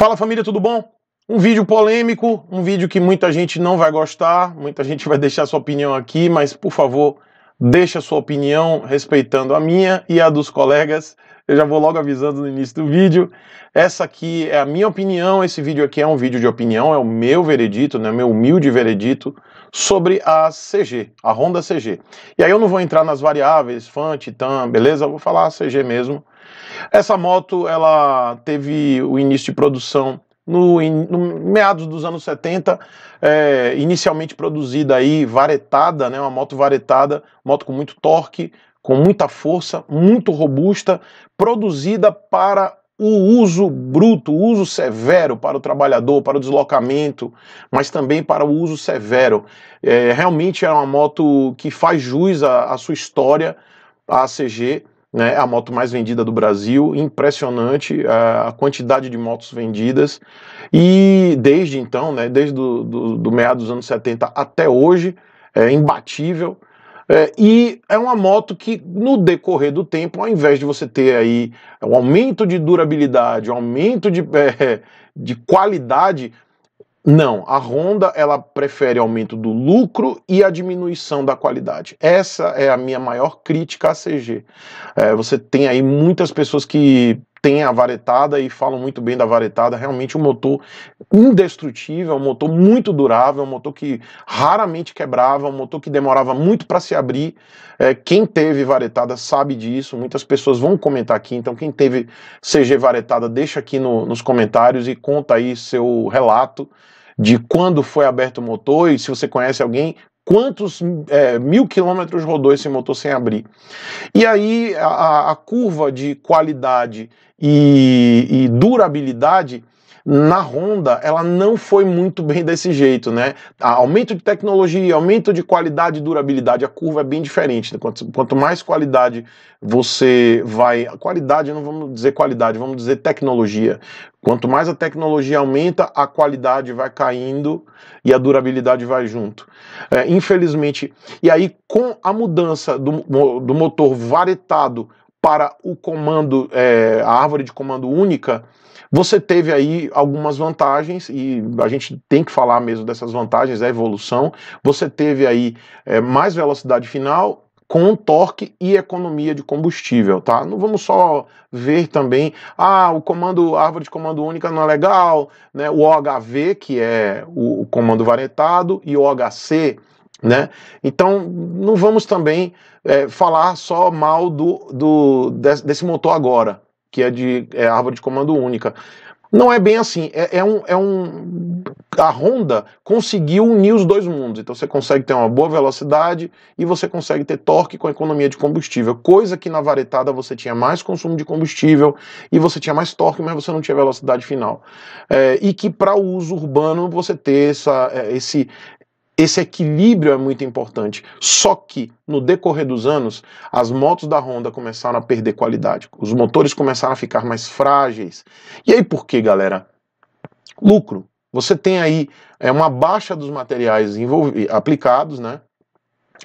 Fala família, tudo bom? Um vídeo polêmico, um vídeo que muita gente não vai gostar, muita gente vai deixar sua opinião aqui, mas por favor, deixa sua opinião respeitando a minha e a dos colegas. Eu já vou logo avisando no início do vídeo. Essa aqui é a minha opinião, esse vídeo aqui é um vídeo de opinião, é o meu veredito, né, meu humilde veredito sobre a CG, a Honda CG. E aí eu não vou entrar nas variáveis, fã, titã, beleza? Eu vou falar a CG mesmo essa moto ela teve o início de produção no, no meados dos anos 70, é, inicialmente produzida aí varetada, né, uma moto varetada, moto com muito torque, com muita força, muito robusta, produzida para o uso bruto, o uso severo para o trabalhador, para o deslocamento, mas também para o uso severo. É, realmente é uma moto que faz jus à sua história, a ACG né, a moto mais vendida do Brasil, impressionante a, quantidade de motos vendidas. E desde então, né, desde do, do, do meados dos anos 70 até hoje, é imbatível. É, e é uma moto que, no decorrer do tempo, ao invés de você ter aí um aumento de durabilidade, um aumento de, é, de qualidade, não, a Honda ela prefere aumento do lucro e a diminuição da qualidade. Essa é a minha maior crítica à CG. É, você tem aí muitas pessoas que têm a varetada e falam muito bem da varetada. Realmente um motor indestrutível, um motor muito durável, um motor que raramente quebrava, um motor que demorava muito para se abrir. É, quem teve varetada sabe disso. Muitas pessoas vão comentar aqui. Então quem teve CG varetada deixa aqui no, nos comentários e conta aí seu relato de quando foi aberto o motor e se você conhece alguém, quantos é, mil quilômetros rodou esse motor sem abrir. E aí a, a curva de qualidade e, e durabilidade na Honda, ela não foi muito bem desse jeito, né? Aumento de tecnologia, aumento de qualidade e durabilidade, a curva é bem diferente. Né? Quanto, quanto mais qualidade você vai. Qualidade, não vamos dizer qualidade, vamos dizer tecnologia. Quanto mais a tecnologia aumenta, a qualidade vai caindo e a durabilidade vai junto. É, infelizmente, e aí com a mudança do, do motor varetado para o comando, é, a árvore de comando única, você teve aí algumas vantagens, e a gente tem que falar mesmo dessas vantagens, da evolução. Você teve aí é, mais velocidade final, com torque e economia de combustível, tá? Não vamos só ver também, ah, o comando, árvore de comando única não é legal, né? O OHV, que é o, comando varetado e o OHC, né? Então, não vamos também é, falar só mal do, do desse, motor agora, que é de é árvore de comando única. Não é bem assim. É, é, um, é um. A Honda conseguiu unir os dois mundos. Então você consegue ter uma boa velocidade e você consegue ter torque com economia de combustível. Coisa que na varetada você tinha mais consumo de combustível e você tinha mais torque, mas você não tinha velocidade final. É, e que para o uso urbano você ter essa, é, esse, esse equilíbrio é muito importante. Só que no decorrer dos anos, as motos da Honda começaram a perder qualidade. Os motores começaram a ficar mais frágeis. E aí por que, galera? Lucro. Você tem aí é, uma baixa dos materiais aplicados, né?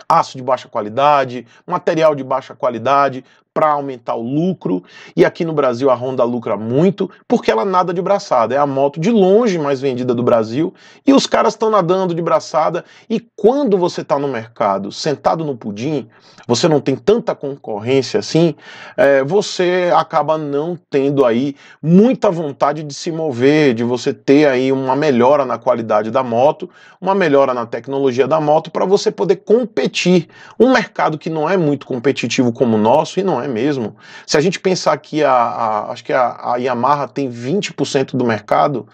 aço de baixa qualidade, material de baixa qualidade, para aumentar o lucro. E aqui no Brasil a Honda lucra muito porque ela nada de braçada. É a moto de longe mais vendida do Brasil e os caras estão nadando de braçada. E quando você está no mercado sentado no pudim, você não tem tanta concorrência assim, é, você acaba não tendo aí muita vontade de se mover, de você ter aí uma melhora na qualidade da moto, uma melhora na tecnologia da moto para você poder competir. Um mercado que não é muito competitivo como o nosso e não é é mesmo. Se a gente pensar que a, a acho que a, a Yamaha tem 20% do mercado,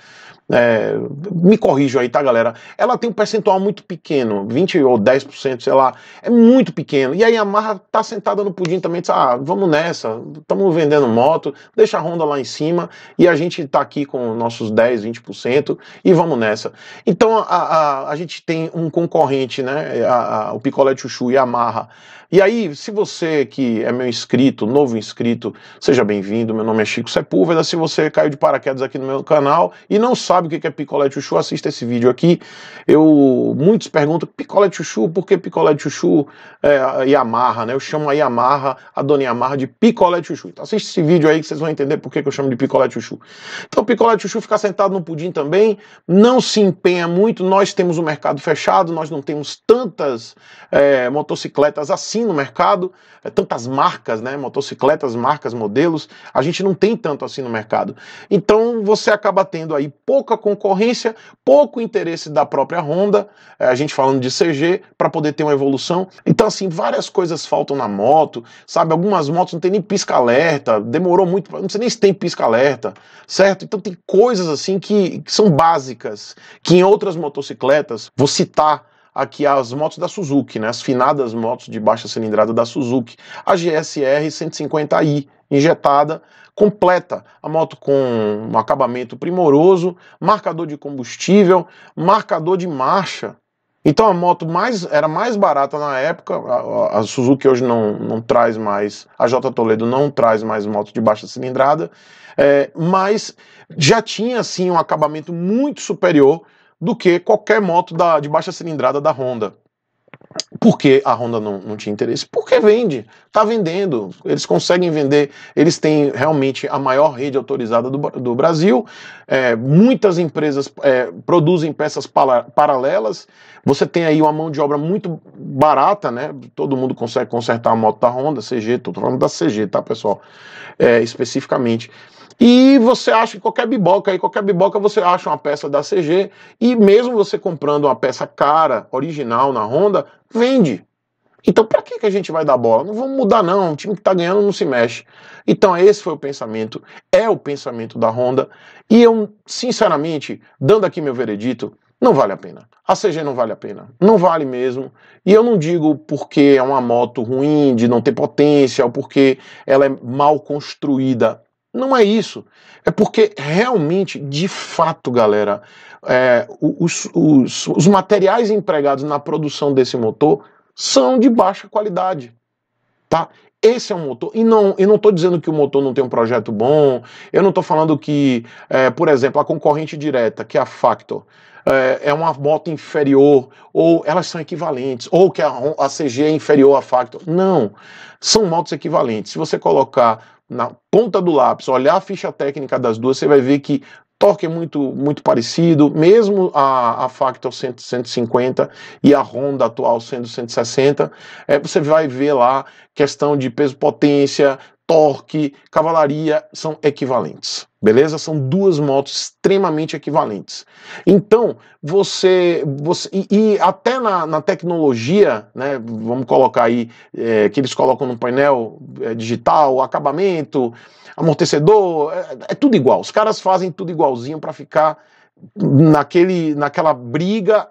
é, me corrijo aí, tá, galera? Ela tem um percentual muito pequeno, 20 ou 10%, sei lá, é muito pequeno. E a Yamaha tá sentada no pudim também, diz, ah, vamos nessa, estamos vendendo moto, deixa a Honda lá em cima e a gente tá aqui com nossos 10, 20% e vamos nessa. Então a, a, a gente tem um concorrente, né, a, a, o Picolé Chuchu e a Yamaha, e aí, se você que é meu inscrito, novo inscrito, seja bem-vindo. Meu nome é Chico Sepúlveda. Se você caiu de paraquedas aqui no meu canal e não sabe o que é picolé chuchu, assista esse vídeo aqui. Eu muitos perguntam picolé chuchu, por que picolé chuchu é, Yamaha, né? Eu chamo a Yamaha, a dona Yamaha de picolé chuchu. Então assiste esse vídeo aí que vocês vão entender por que, eu chamo de picolé chuchu. Então, picolé chuchu ficar sentado no pudim também, não se empenha muito. Nós temos o um mercado fechado, nós não temos tantas é, motocicletas assim assim no mercado, é tantas marcas, né, motocicletas, marcas, modelos, a gente não tem tanto assim no mercado. Então você acaba tendo aí pouca concorrência, pouco interesse da própria Honda, é, a gente falando de CG, para poder ter uma evolução. Então assim, várias coisas faltam na moto, sabe? Algumas motos não tem nem pisca-alerta, demorou muito, não sei nem se tem pisca-alerta, certo? Então tem coisas assim que, que são básicas, que em outras motocicletas, vou citar aqui as motos da Suzuki, né, as finadas motos de baixa cilindrada da Suzuki, a GSR 150i injetada completa, a moto com um acabamento primoroso, marcador de combustível, marcador de marcha. Então a moto mais era mais barata na época, a, a Suzuki hoje não, não traz mais, a J Toledo não traz mais motos de baixa cilindrada, é, mas já tinha assim um acabamento muito superior do que qualquer moto da, de baixa cilindrada da Honda. Por que a Honda não, não tinha interesse? Porque vende, está vendendo, eles conseguem vender, eles têm realmente a maior rede autorizada do, do Brasil, é, muitas empresas é, produzem peças para, paralelas, você tem aí uma mão de obra muito barata, né? Todo mundo consegue consertar a moto da Honda, CG, Estou falando da CG, tá, pessoal? É, especificamente. E você acha que qualquer biboca, aí qualquer biboca você acha uma peça da CG, e mesmo você comprando uma peça cara, original na Honda, vende. Então, para que, que a gente vai dar bola? Não vamos mudar, não. O time que está ganhando não se mexe. Então, esse foi o pensamento. É o pensamento da Honda. E eu, sinceramente, dando aqui meu veredito, não vale a pena. A CG não vale a pena. Não vale mesmo. E eu não digo porque é uma moto ruim, de não ter potência, ou porque ela é mal construída. Não é isso. É porque realmente, de fato, galera, é, os, os, os materiais empregados na produção desse motor são de baixa qualidade. Tá? Esse é um motor, e não eu não estou dizendo que o motor não tem um projeto bom, eu não estou falando que, é, por exemplo, a concorrente direta, que é a Factor, é, é, uma moto inferior, ou elas são equivalentes, ou que a, a CG é inferior à Factor. Não, são motos equivalentes. Se você colocar na ponta do lápis, olhar a ficha técnica das duas, você vai ver que torque é muito, muito parecido, mesmo a, a Factor 100, 150 e a Honda atual sendo 160, é, você vai ver lá questão de peso potência, torque, cavalaria são equivalentes. Beleza? São duas motos extremamente equivalentes. Então, você. você e, e até na, na, tecnologia, né? Vamos colocar aí é, que eles colocam no painel é, digital, acabamento, amortecedor, é, é tudo igual. Os caras fazem tudo igualzinho para ficar naquele, naquela briga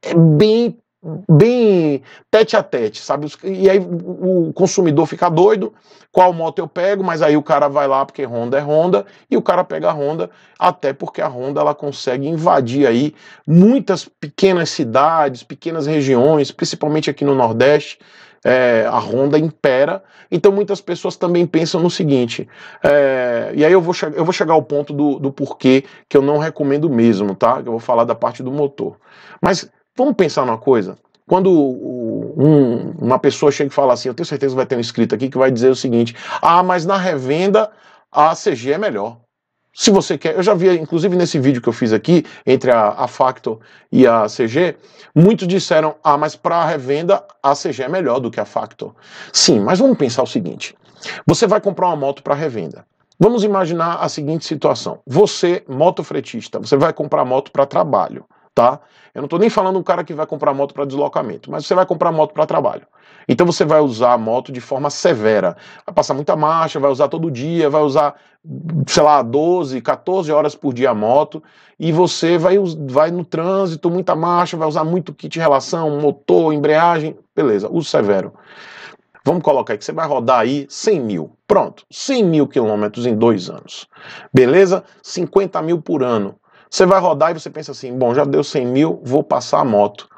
é bem bem tete a tete, sabe? E aí o consumidor fica doido, qual moto eu pego, mas aí o cara vai lá porque Honda é Honda e o cara pega a Honda, até porque a Honda ela consegue invadir aí muitas pequenas cidades, pequenas regiões, principalmente aqui no Nordeste. É, a Honda impera, então muitas pessoas também pensam no seguinte, é, e aí eu vou, eu vou chegar ao ponto do, do porquê que eu não recomendo mesmo, tá? Eu vou falar da parte do motor. Mas Vamos pensar numa coisa. Quando um, uma pessoa chega e fala assim, eu tenho certeza que vai ter um inscrito aqui que vai dizer o seguinte: ah, mas na revenda a CG é melhor. Se você quer, eu já vi, inclusive nesse vídeo que eu fiz aqui, entre a, a Factor e a CG, muitos disseram: ah, mas para a revenda a CG é melhor do que a Factor. Sim, mas vamos pensar o seguinte: você vai comprar uma moto para revenda. Vamos imaginar a seguinte situação: você, motofretista, você vai comprar moto para trabalho tá? Eu não estou nem falando um cara que vai comprar moto para deslocamento, mas você vai comprar moto para trabalho. Então você vai usar a moto de forma severa. Vai passar muita marcha, vai usar todo dia, vai usar, sei lá, 12, 14 horas por dia a moto. E você vai, vai no trânsito, muita marcha, vai usar muito kit relação, motor, embreagem. Beleza, uso severo. Vamos colocar aí que você vai rodar aí 100 mil. Pronto, 100 mil quilômetros em dois anos. Beleza? 50 mil por ano. Você vai rodar e você pensa assim: bom, já deu 100 mil, vou passar a moto.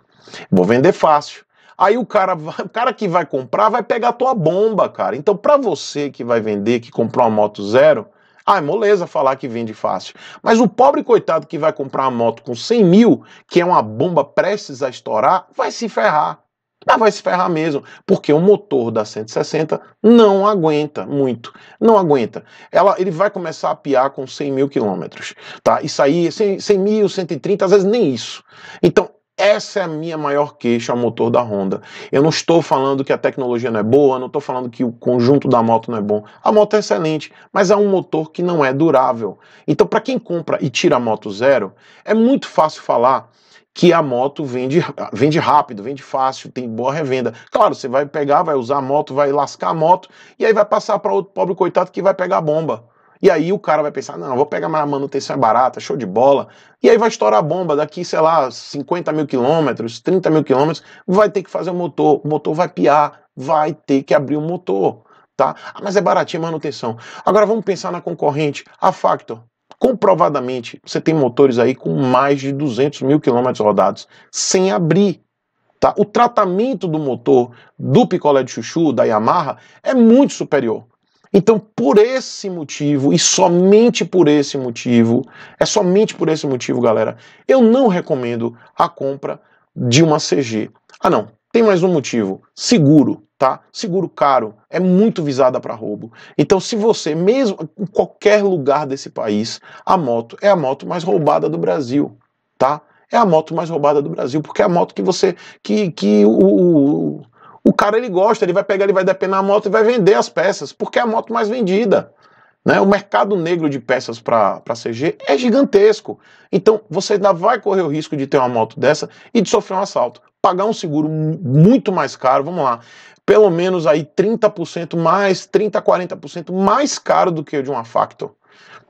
Vou vender fácil. Aí o cara, o cara que vai comprar vai pegar a tua bomba, cara. Então, para você que vai vender, que comprou uma moto zero, ah, é moleza falar que vende fácil. Mas o pobre coitado que vai comprar uma moto com 100 mil, que é uma bomba prestes a estourar, vai se ferrar mas vai se ferrar mesmo, porque o motor da 160 não aguenta muito, não aguenta. Ela, ele vai começar a piar com 100 mil quilômetros, tá? Isso aí, 100, 100 mil, 130, às vezes nem isso. Então, essa é a minha maior queixa ao motor da Honda. Eu não estou falando que a tecnologia não é boa, não estou falando que o conjunto da moto não é bom. A moto é excelente, mas é um motor que não é durável. Então, para quem compra e tira a moto zero, é muito fácil falar que a moto vende, vende rápido, vende fácil, tem boa revenda. Claro, você vai pegar, vai usar a moto, vai lascar a moto e aí vai passar para outro pobre coitado que vai pegar a bomba. E aí o cara vai pensar: não, vou pegar, mas a manutenção é barata, show de bola. E aí vai estourar a bomba daqui, sei lá, 50 mil quilômetros, 30 mil quilômetros, vai ter que fazer o motor, o motor vai piar, vai ter que abrir o motor. Tá? Ah, mas é baratinha a manutenção. Agora vamos pensar na concorrente, a Factor comprovadamente, você tem motores aí com mais de 200 mil quilômetros rodados sem abrir. Tá? O tratamento do motor do picolé de chuchu, da Yamaha, é muito superior. Então, por esse motivo, e somente por esse motivo, é somente por esse motivo, galera, eu não recomendo a compra de uma CG. Ah, não, tem mais um motivo: seguro, tá? Seguro caro, é muito visada para roubo. Então, se você, mesmo em qualquer lugar desse país, a moto é a moto mais roubada do Brasil, tá? É a moto mais roubada do Brasil, porque é a moto que você. que, que o, o o cara ele gosta, ele vai pegar, ele vai depenar a moto e vai vender as peças, porque é a moto mais vendida. Né? O mercado negro de peças para CG é gigantesco. Então você ainda vai correr o risco de ter uma moto dessa e de sofrer um assalto pagar um seguro muito mais caro, vamos lá, pelo menos aí 30% mais, 30, 40% mais caro do que o de uma Factor.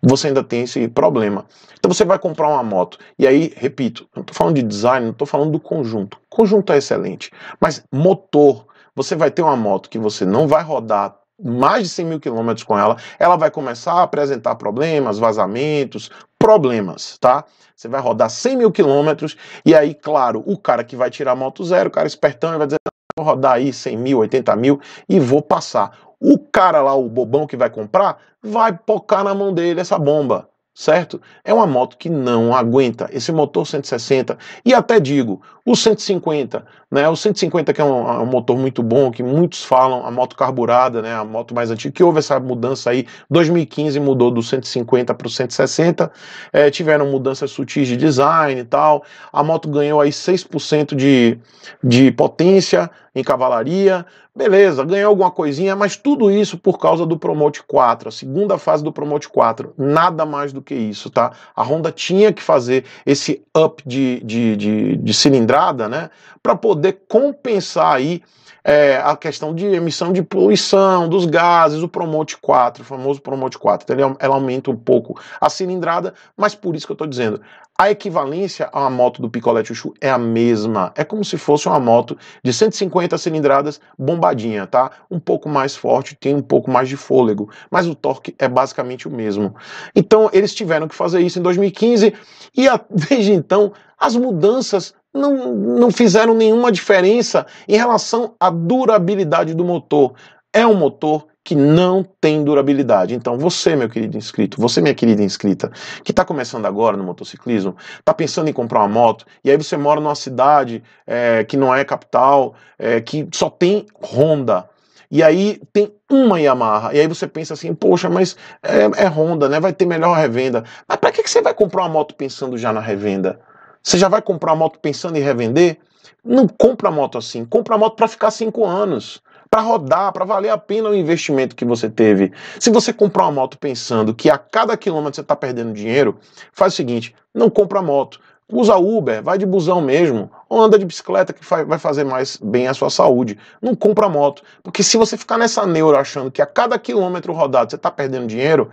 Você ainda tem esse problema. Então você vai comprar uma moto. E aí, repito, não estou falando de design, não estou falando do conjunto. conjunto é excelente. Mas motor, você vai ter uma moto que você não vai rodar mais de 100 mil quilômetros com ela, ela vai começar a apresentar problemas, vazamentos, problemas, tá? Você vai rodar 100 mil quilômetros e aí, claro, o cara que vai tirar a moto zero, o cara espertão, vai dizer, vou rodar aí 100 mil, 80 mil e vou passar. O cara lá, o bobão que vai comprar, vai pocar na mão dele essa bomba, certo? É uma moto que não aguenta esse motor 160 e até digo, o 150, né? O 150 que é um, é um, motor muito bom, que muitos falam, a moto carburada, né? A moto mais antiga, que houve essa mudança aí, 2015 mudou do 150 para o 160, é, tiveram mudanças sutis de design e tal, a moto ganhou aí 6% de, de potência em cavalaria, beleza, ganhou alguma coisinha, mas tudo isso por causa do Promote 4, a segunda fase do Promote 4, nada mais do que isso, tá? A Honda tinha que fazer esse up de, de, de, de cilindrada equilibrada, né, para poder compensar aí é, a questão de emissão de poluição, dos gases, o Promote 4, o famoso Promote 4. Então ela aumenta um pouco a cilindrada, mas por isso que eu estou dizendo, a equivalência a uma moto do Picolé Chuchu é a mesma. É como se fosse uma moto de 150 cilindradas bombadinha, tá? Um pouco mais forte, tem um pouco mais de fôlego, mas o torque é basicamente o mesmo. Então eles tiveram que fazer isso em 2015 e a, desde então as mudanças não, não fizeram nenhuma diferença em relação à durabilidade do motor. É um motor que não tem durabilidade. Então, você, meu querido inscrito, você, minha querida inscrita, que está começando agora no motociclismo, está pensando em comprar uma moto, e aí você mora numa cidade é, que não é capital, é, que só tem Honda. E aí tem uma Yamaha. E aí você pensa assim, poxa, mas é, é Honda, né? Vai ter melhor revenda. Mas para que, que você vai comprar uma moto pensando já na revenda? Você já vai comprar a moto pensando em revender? Não compra a moto assim. Compra a moto para ficar cinco anos, para rodar, para valer a pena o investimento que você teve. Se você comprar uma moto pensando que a cada quilômetro você está perdendo dinheiro, faz o seguinte: não compra a moto. Usa Uber, vai de busão mesmo, ou anda de bicicleta que vai fazer mais bem à sua saúde. Não compra moto, porque se você ficar nessa neura achando que a cada quilômetro rodado você está perdendo dinheiro,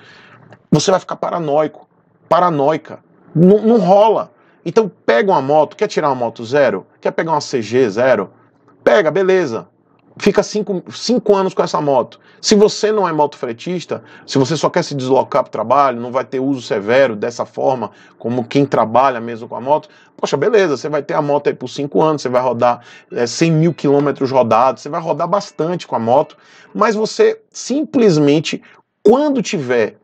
você vai ficar paranoico, paranoica. não rola. Então pega uma moto, quer tirar uma moto zero? Quer pegar uma CG zero? Pega, beleza. Fica cinco, cinco anos com essa moto. Se você não é motofretista, se você só quer se deslocar para o trabalho, não vai ter uso severo dessa forma, como quem trabalha mesmo com a moto, poxa, beleza, você vai ter a moto aí por cinco anos, você vai rodar é, 100 mil quilômetros rodados, você vai rodar bastante com a moto, mas você simplesmente, quando tiver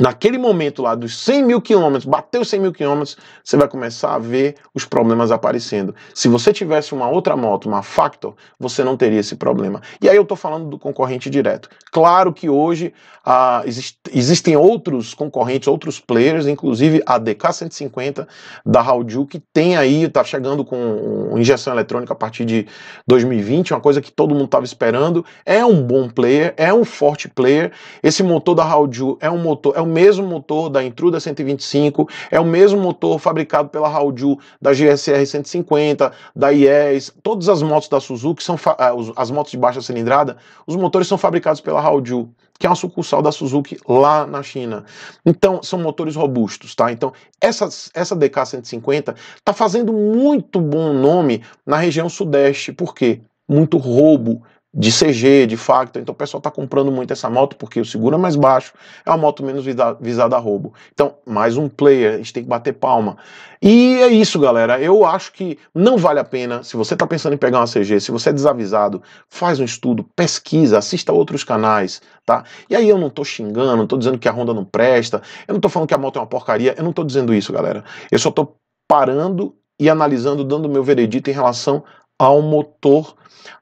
naquele momento lá dos 100 mil quilômetros, bateu 100 mil quilômetros, você vai começar a ver os problemas aparecendo. Se você tivesse uma outra moto, uma Factor, você não teria esse problema. E aí eu estou falando do concorrente direto. Claro que hoje ah, exist existem outros concorrentes, outros players, inclusive a DK150 da Haoju, que tem aí, está chegando com injeção eletrônica a partir de 2020, uma coisa que todo mundo estava esperando. É um bom player, é um forte player. Esse motor da Haoju é um motor é o mesmo motor da Intruda 125, é o mesmo motor fabricado pela Haoju da GSR 150, da IES, todas as motos da Suzuki são ah, as motos de baixa cilindrada, os motores são fabricados pela Haoju, que é uma sucursal da Suzuki lá na China. Então, são motores robustos, tá? Então, essa, essa DK 150 tá fazendo muito bom nome na região sudeste, por quê? Muito roubo, de CG, de facto. Então o pessoal está comprando muito essa moto porque o seguro é mais baixo, é uma moto menos visada a roubo. Então, mais um player, a gente tem que bater palma. E é isso, galera. Eu acho que não vale a pena, se você está pensando em pegar uma CG, se você é desavisado, faz um estudo, pesquisa, assista outros canais, tá? E aí eu não estou xingando, não estou dizendo que a Honda não presta, eu não estou falando que a moto é uma porcaria, eu não estou dizendo isso, galera. Eu só estou parando e analisando, dando meu veredito em relação ao motor,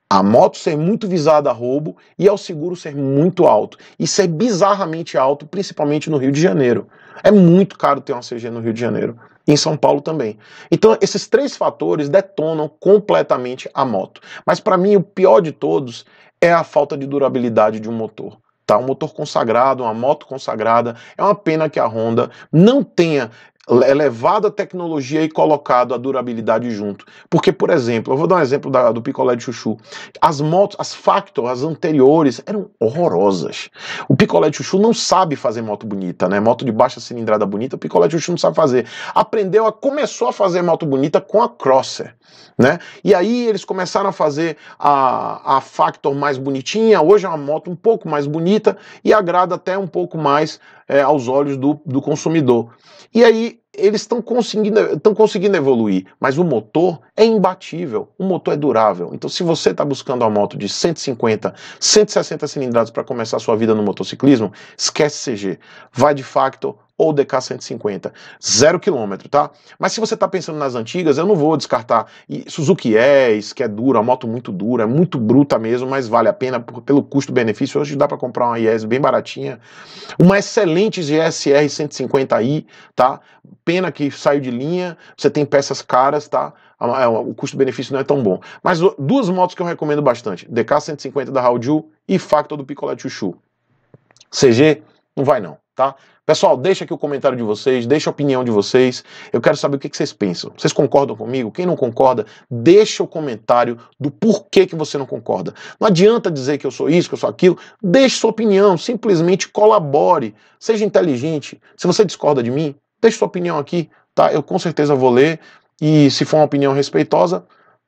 a moto ser muito visada a roubo e ao seguro ser muito alto. isso é bizarramente alto, principalmente no Rio de Janeiro. É muito caro ter uma CG no Rio de Janeiro. em São Paulo também. Então, esses três fatores detonam completamente a moto. Mas, para mim, o pior de todos é a falta de durabilidade de um motor tá? Um motor consagrado, uma moto consagrada. É uma pena que a Honda não tenha elevada é tecnologia e colocado a durabilidade junto. Porque, por exemplo, eu vou dar um exemplo da, do picolé de chuchu. As motos, as Factor, as anteriores, eram horrorosas. O picolé de chuchu não sabe fazer moto bonita, né? Moto de baixa cilindrada bonita, o picolé de chuchu não sabe fazer. Aprendeu, a, começou a fazer moto bonita com a Crosser, né? E aí eles começaram a fazer a, a Factor mais bonitinha, hoje é uma moto um pouco mais bonita e agrada até um pouco mais é, aos olhos do, do consumidor. E aí eles estão conseguindo, estão conseguindo evoluir, mas o motor é imbatível, o motor é durável. Então, se você está buscando uma moto de 150, 160 cilindradas para começar sua vida no motociclismo, esquece CG. Vai de facto ou DK150. Zero quilômetro, tá? Mas se você está pensando nas antigas, eu não vou descartar. E Suzuki S, que é dura, a moto muito dura, é muito bruta mesmo, mas vale a pena por, pelo custo-benefício. Hoje dá para comprar uma IS bem baratinha. Uma excelente GSR 150i, tá? Pena que saiu de linha, você tem peças caras, tá? o custo-benefício não é tão bom. Mas duas motos que eu recomendo bastante: DK150 da Raudil e Factor do Picolé Chuchu. CG, não vai não, tá? Pessoal, deixa aqui o comentário de vocês, deixa a opinião de vocês. Eu quero saber o que, vocês pensam. Vocês concordam comigo? Quem não concorda, deixa o comentário do porquê que você não concorda. Não adianta dizer que eu sou isso, que eu sou aquilo. Deixe sua opinião, simplesmente colabore. Seja inteligente. Se você discorda de mim, deixe sua opinião aqui, tá? Eu com certeza vou ler. E se for uma opinião respeitosa,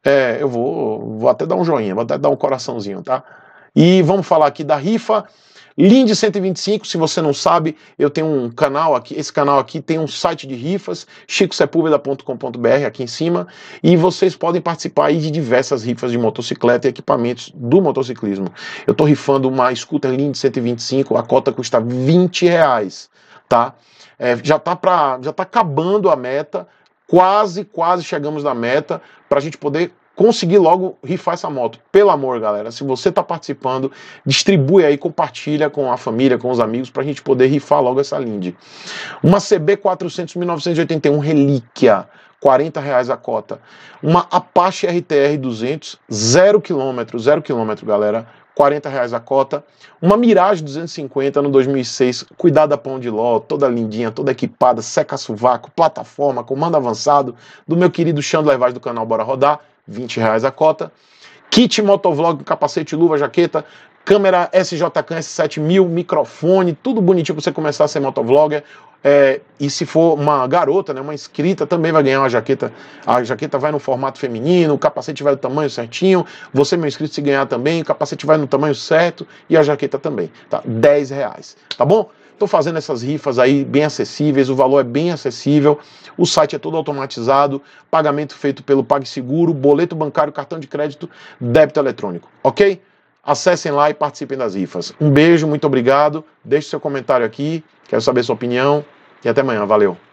é, eu vou, vou até dar um joinha, vou até dar um coraçãozinho, tá? E vamos falar aqui da rifa Linde 125, se você não sabe, eu tenho um canal aqui, esse canal aqui tem um site de rifas, chicosepulveda.com.br aqui em cima, e vocês podem participar aí de diversas rifas de motocicleta e equipamentos do motociclismo. Eu estou rifando uma scooter Linde 125, a cota custa 20 reais, tá? É, já tá para já tá acabando a meta, quase quase chegamos na meta para a gente poder conseguir logo rifar essa moto. Pelo amor, galera, se você está participando, distribui aí, compartilha com a família, com os amigos, para a gente poder rifar logo essa Lindy. Uma CB 400 1981 Relíquia, 40 reais a cota. Uma Apache RTR 200, 0 km, 0 km, galera, 40 reais a cota. Uma Mirage 250 no 2006, cuidada pão de ló, toda lindinha, toda equipada, seca sovaco, plataforma, comando avançado, do meu querido Chandler Vaz do canal Bora Rodar. 20 reais a cota. Kit motovlog, capacete, luva, jaqueta, câmera SJK S7000, microfone, tudo bonitinho para você começar a ser motovlogger. É, e se for uma garota, né, uma inscrita, também vai ganhar uma jaqueta. A jaqueta vai no formato feminino, o capacete vai no tamanho certinho. Você, meu inscrito, se ganhar também, o capacete vai no tamanho certo e a jaqueta também. Tá? 10 reais. Tá bom? Estou fazendo essas rifas aí bem acessíveis, o valor é bem acessível, o site é todo automatizado, pagamento feito pelo PagSeguro, boleto bancário, cartão de crédito, débito eletrônico, ok? Acessem lá e participem das rifas. Um beijo, muito obrigado. Deixe seu comentário aqui, quero saber sua opinião e até amanhã. Valeu!